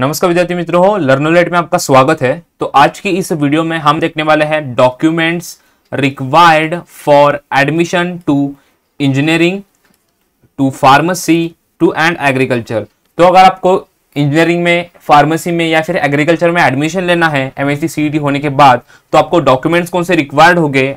नमस्कार विद्यार्थी मित्रों हो लर्नोलेट में आपका स्वागत है तो आज की इस वीडियो में हम देखने वाले हैं documents required for admission to engineering to pharmacy too and agriculture तो अगर आपको इंजीनियरिंग में फार्मेसी में या फिर एग्रीकल्चर में एडमिशन लेना है एम एस e होने के बाद तो आपको डॉक्यूमेंट्स कौन से रिक्वायर्ड हो गए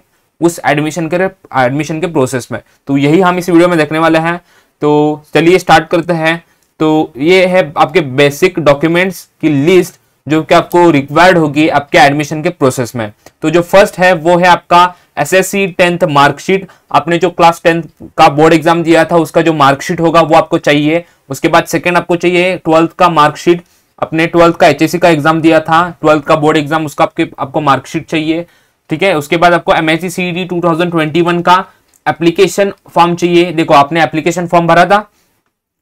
उस एडमिशन के एडमिशन के प्रोसेस में तो यही हम इस वीडियो में देखने वाले हैं तो चलिए स्टार्ट करते हैं तो ये है आपके बेसिक डॉक्यूमेंट्स की लिस्ट जो कि आपको रिक्वायर्ड होगी आपके एडमिशन के प्रोसेस में तो जो फर्स्ट है वो है आपका S S C tenth marksheet आपने जो क्लास टेंथ का बोर्ड एग्जाम दिया था उसका जो मार्कशीट होगा वो आपको चाहिए उसके बाद सेकेंड आपको चाहिए ट्वेल्थ का मार्कशीट अपने ट्वेल्थ का एच का एग्जाम दिया था ट्वेल्थ का बोर्ड एग्जाम उसका आपके आपको मार्कशीट चाहिए ठीक है उसके बाद आपको M S C D two thousand twenty one का एप्लीकेशन फॉर्म चाहिए देखो आपने एप्लीकेशन फॉर्म भरा था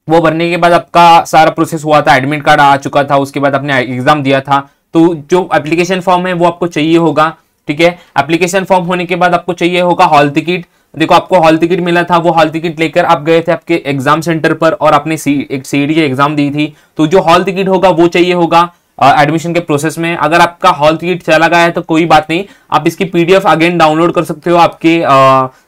वो भरने के बाद आपका सारा प्रोसेस हुआ था एडमिट कार्ड आ चुका था उसके बाद आपने एग्जाम दिया था तो जो एप्लीकेशन फॉर्म है वो आपको चाहिए होगा ठीक है एप्लीकेशन फॉर्म होने के बाद आपको चाहिए होगा हॉल टिकट देखो आपको हॉल टिकट मिला था वो हॉल टिकट लेकर आप गए थे आपके एग्जाम सेंटर पर और आपने सी, एक सीडी की एग्जाम दी थी तो जो हॉल टिकट होगा वो चाहिए होगा एडमिशन के प्रोसेस में अगर आपका हॉल टिकट चला गया है तो कोई बात नहीं आप इसकी पीडीएफ अगेन डाउनलोड कर सकते हो आपके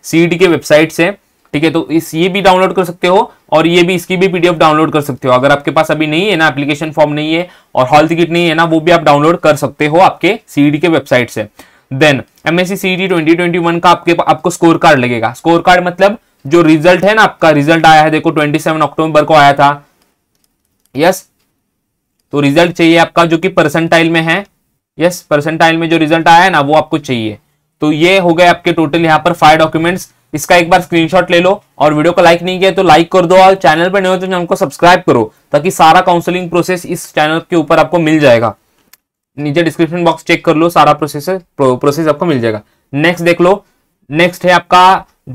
सीईडी के वेबसाइट से ठीक है तो इस ये भी डाउनलोड कर सकते हो और ये भी इसकी भी पीडीएफ डाउनलोड कर सकते हो अगर आपके पास अभी नहीं है ना एप्लीकेशन फॉर्म नहीं है और हॉल टिकट नहीं है ना वो भी आप डाउनलोड कर सकते हो आपके सीईडी के वेबसाइट से देन एमएससी सीईडी 2021 का आपके आपको स्कोर कार्ड लगेगा स्कोर कार्ड मतलब जो रिजल्ट है ना आपका रिजल्ट आया है देखो सेवन अक्टूबर को आया था यस तो रिजल्ट चाहिए आपका जो कि परसेंटाइल में है यस परसेंटाइल में जो रिजल्ट आया है ना वो आपको चाहिए तो ये हो गए आपके टोटल यहाँ पर फाइव डॉक्यूमेंट्स इसका एक बार स्क्रीनशॉट ले लो और वीडियो को लाइक नहीं किया तो लाइक कर दो और चैनल पर नहीं हो तो चैनल को सब्सक्राइब करो ताकि सारा काउंसलिंग प्रोसेस इस चैनल के ऊपर आपको मिल जाएगा नीचे डिस्क्रिप्शन बॉक्स चेक कर लो सारा प्रोसेस प्रोसेस आपको मिल जाएगा नेक्स्ट देख लो नेक्स्ट है आपका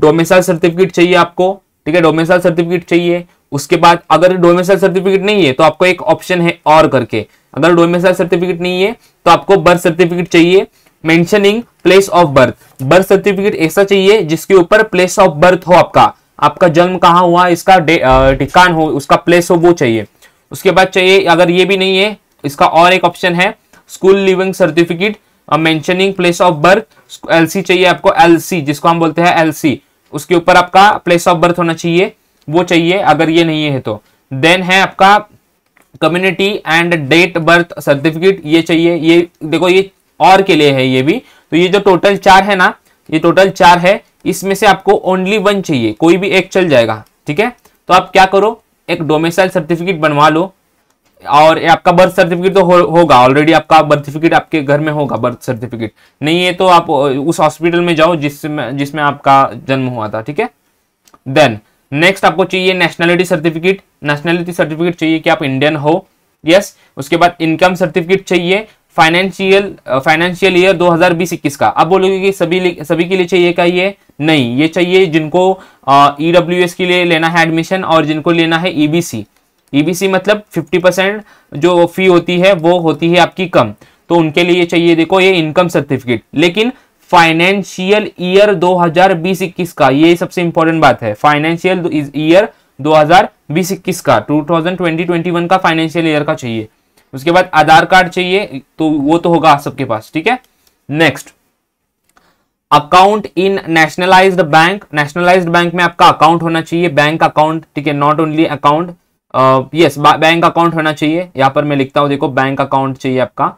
डोमेसाइल सर्टिफिकेट चाहिए आपको ठीक है डोमेसाइल सर्टिफिकेट चाहिए उसके बाद अगर डोमेसाइल सर्टिफिकेट नहीं है तो आपको एक ऑप्शन है और करके अगर डोमेसाइल सर्टिफिकेट नहीं है तो आपको बर्थ सर्टिफिकेट चाहिए mentioning place of birth birth certificate ऐसा चाहिए जिसके ऊपर प्लेस ऑफ बर्थ हो आपका आपका जन्म कहाँ हुआ इसका ठिकान हो उसका प्लेस हो वो चाहिए उसके बाद चाहिए अगर ये भी नहीं है इसका और एक ऑप्शन है school leaving certificate mentioning place of birth LC चाहिए आपको एलसी जिसको हम बोलते हैं एलसी उसके ऊपर आपका प्लेस ऑफ बर्थ होना चाहिए वो चाहिए अगर ये नहीं है तो देन है आपका community and date birth certificate ये चाहिए ये देखो ये और के लिए है ये भी तो ये जो टोटल चार है ना ये टोटल चार है इसमें से आपको ओनली वन चाहिए कोई भी एक चल जाएगा ठीक है तो आप क्या करो एक डोमेसाइल सर्टिफिकेट बनवा लो और आपका बर्थ सर्टिफिकेट तो हो, होगा ऑलरेडी आपका बर्थ सर्टिफिकेट आपके घर में होगा बर्थ सर्टिफिकेट नहीं है तो आप उस हॉस्पिटल में जाओ जिसमें जिसमें आपका जन्म हुआ था ठीक है देन नेक्स्ट आपको चाहिए नेशनैलिटी सर्टिफिकेट नेशनैलिटी सर्टिफिकेट चाहिए कि आप इंडियन हो यस yes, उसके बाद इनकम सर्टिफिकेट चाहिए फाइनेंशियल फाइनेंशियल ईयर 2020-21 का अब बोलोगे कि सभी सभी के लिए चाहिए का ये नहीं ये चाहिए जिनको ई डब्ल्यू एस के लिए लेना है एडमिशन और जिनको लेना है ईबीसी e ईबीसी e मतलब 50 परसेंट जो फी होती है वो होती है आपकी कम तो उनके लिए चाहिए देखो ये इनकम सर्टिफिकेट लेकिन फाइनेंशियल ईयर 2020-21 का ये सबसे इंपॉर्टेंट बात है फाइनेंशियल ईयर बीस इक्कीस का ट्वेंटी वन का फाइनेंशियल ईयर का चाहिए उसके बाद आधार कार्ड चाहिए तो वो तो होगा सबके पास ठीक है next account in nationalized bank nationalized bank में आपका अकाउंट होना चाहिए बैंक अकाउंट ठीक है not only account yes bank account होना चाहिए यहां पर मैं लिखता हूं देखो बैंक अकाउंट चाहिए आपका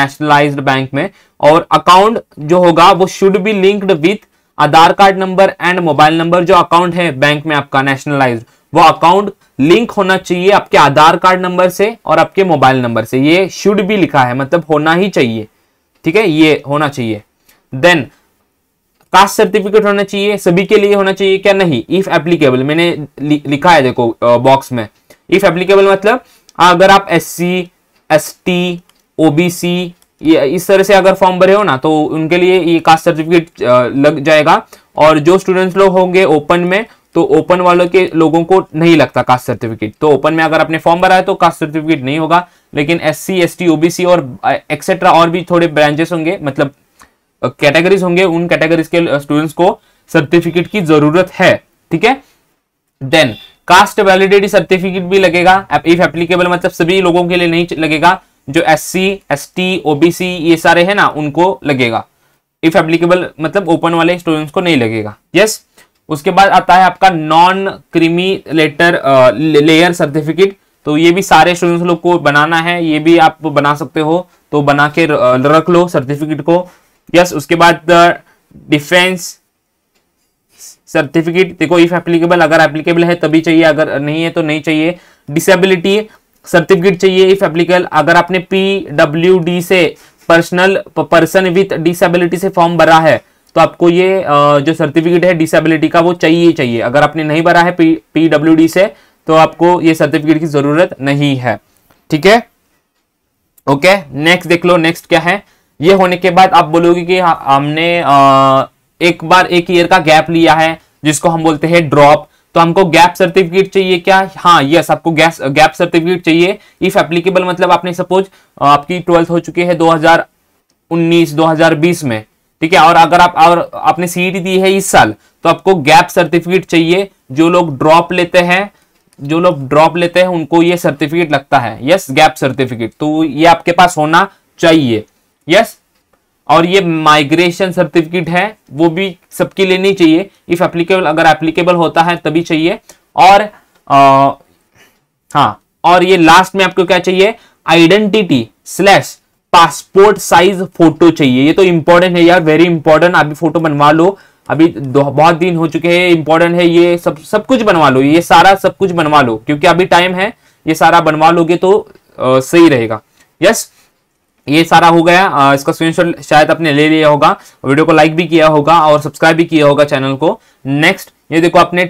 नेशनलाइज्ड बैंक में और अकाउंट जो होगा वो should be linked with Aadhaar card number and mobile number जो अकाउंट है बैंक में आपका नेशनलाइज्ड वो अकाउंट लिंक होना चाहिए आपके आधार कार्ड नंबर से और आपके मोबाइल नंबर से ये शुड भी लिखा है मतलब होना ही चाहिए ठीक है ये होना चाहिए देन कास्ट सर्टिफिकेट होना चाहिए सभी के लिए होना चाहिए क्या नहीं इफ एप्लीकेबल मैंने लिखा है देखो बॉक्स में इफ एप्लीकेबल मतलब अगर आप S C S T C इस तरह से अगर फॉर्म भरे हो ना तो उनके लिए ये कास्ट सर्टिफिकेट लग जाएगा और जो स्टूडेंट्स लोग होंगे ओपन में तो ओपन वालों के लोगों को नहीं लगता कास्ट सर्टिफिकेट तो ओपन में अगर आपने फॉर्म भरा है तो कास्ट सर्टिफिकेट नहीं होगा लेकिन S C S T OBC और एक्सेट्रा और भी थोड़े ब्रांचेस होंगे मतलब कैटेगरीज होंगे उन कैटेगरीज के स्टूडेंट्स को सर्टिफिकेट की जरूरत है ठीक है देन कास्ट वैलिडिटी सर्टिफिकेट भी लगेगा इफ एप्लीकेबल मतलब सभी लोगों के लिए नहीं लगेगा जो S C S T OBC ये सारे है ना उनको लगेगा इफ एप्लीकेबल मतलब ओपन वाले स्टूडेंट्स को नहीं लगेगा यस yes? उसके बाद आता है आपका non creamy letter layer certificate तो ये भी सारे स्टूडेंट्स लोग को बनाना है ये भी आप बना सकते हो तो बना के रख लो सर्टिफिकेट को यस उसके बाद डिफेंस सर्टिफिकेट देखो इफ एप्लीकेबल अगर एप्लीकेबल है तभी चाहिए अगर नहीं है तो नहीं चाहिए डिसेबिलिटी सर्टिफिकेट चाहिए इफ एप्लीकेबल अगर आपने पी डब्ल्यू डी से पर्सनल पर्सन विथ डिसेबिलिटी से फॉर्म भरा है तो आपको ये जो सर्टिफिकेट है डिसेबिलिटी का वो चाहिए चाहिए अगर आपने नहीं भरा है पी पीडब्ल्यूडी से तो आपको ये सर्टिफिकेट की ज़रूरत नहीं है ठीक है ओके नेक्स्ट देख लो नेक्स्ट क्या है ये होने के बाद आप बोलोगे कि हमने एक बार एक ईयर का गैप लिया है जिसको हम बोलते हैं ड्रॉप तो हमको गैप सर्टिफिकेट चाहिए क्या हाँ यस आपको गैस गैप सर्टिफिकेट चाहिए इफ एप्लीकेबल मतलब आपने सपोज आपकी ट्वेल्थ हो चुकी है 2019 2020 में ठीक है और अगर आप और आपने सीट दी है इस साल तो आपको गैप सर्टिफिकेट चाहिए जो लोग ड्रॉप लेते हैं जो लोग ड्रॉप लेते हैं उनको ये सर्टिफिकेट लगता है यस गैप सर्टिफिकेट तो ये आपके पास होना चाहिए यस और ये माइग्रेशन सर्टिफिकेट है वो भी सबके लिए नहीं चाहिए इफ एप्लीकेबल अगर एप्लीकेबल होता है तभी चाहिए और आ, हाँ और ये लास्ट में आपको क्या चाहिए identity slash passport size photo चाहिए ये तो इंपॉर्टेंट है यार वेरी इंपॉर्टेंट अभी फोटो बनवा लो अभी बहुत दिन हो चुके हैं इंपॉर्टेंट है ये सब सब कुछ बनवा लो ये सारा सब कुछ बनवा लो क्योंकि अभी टाइम है ये सारा बनवा लोगे तो आ, सही रहेगा यस ये सारा हो गया आ, इसका स्क्रीनशॉट शायद आपने ले लिया होगा वीडियो को लाइक भी किया होगा और सब्सक्राइब भी किया होगा चैनल को नेक्स्ट ये देखो अपने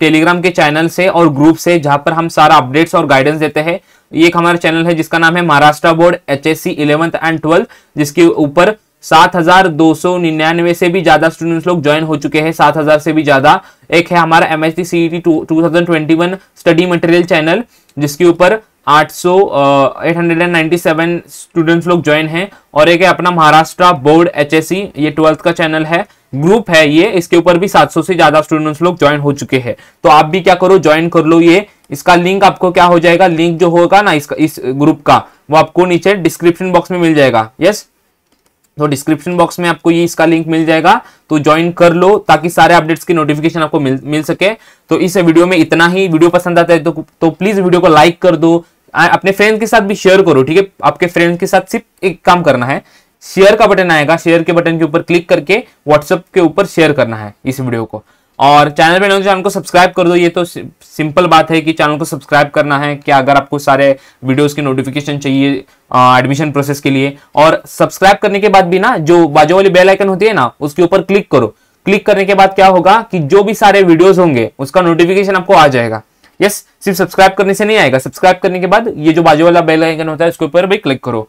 टेलीग्राम के चैनल से और ग्रुप से जहां पर हम सारा अपडेट्स और गाइडेंस देते हैं ये एक हमारा चैनल है जिसका नाम है Maharashtra board H S C eleventh and twelfth जिसके ऊपर सात हजार दो सौ निन्यानवे से भी ज्यादा स्टूडेंट्स लोग ज्वाइन हो चुके हैं सात हजार से भी ज्यादा एक है हमारा M H T C T two thousand twenty one study material channel जिसके ऊपर 897 स्टूडेंट्स लोग ज्वाइन हैं और एक है अपना महाराष्ट्र बोर्ड सी ये ट्वेल्थ का चैनल है ग्रुप है ये इसके ऊपर भी 700 से ज्यादा स्टूडेंट्स लोग ज्वाइन हो चुके हैं तो आप भी क्या करो ज्वाइन कर लो ये इसका लिंक आपको क्या हो जाएगा लिंक जो होगा ना इसका इस ग्रुप का वो आपको नीचे डिस्क्रिप्शन बॉक्स में मिल जाएगा यस तो डिस्क्रिप्शन बॉक्स में आपको ये इसका लिंक मिल जाएगा तो ज्वाइन कर लो ताकि सारे अपडेट्स की नोटिफिकेशन आपको मिल मिल सके तो इस वीडियो में इतना ही वीडियो पसंद आता है तो, तो प्लीज वीडियो को लाइक कर दो अपने फ्रेंड के साथ भी शेयर करो ठीक है आपके फ्रेंड के साथ सिर्फ एक काम करना है शेयर का बटन आएगा शेयर के बटन के ऊपर क्लिक करके व्हाट्सएप के ऊपर शेयर करना है इस वीडियो को और चैनल पे तो चैनल को सब्सक्राइब कर दो ये तो सिंपल बात है कि चैनल को सब्सक्राइब करना है क्या अगर आपको सारे वीडियोस के नोटिफिकेशन चाहिए एडमिशन प्रोसेस के लिए और सब्सक्राइब करने के बाद भी ना जो बाजू वाली बेल आइकन होती है ना उसके ऊपर क्लिक करो क्लिक करने के बाद क्या होगा कि जो भी सारे वीडियोज होंगे उसका नोटिफिकेशन आपको आ जाएगा यस सिर्फ सब्सक्राइब करने से नहीं आएगा सब्सक्राइब करने के बाद ये जो बाजू वाला बेल आइकन होता है उसके ऊपर भी क्लिक करो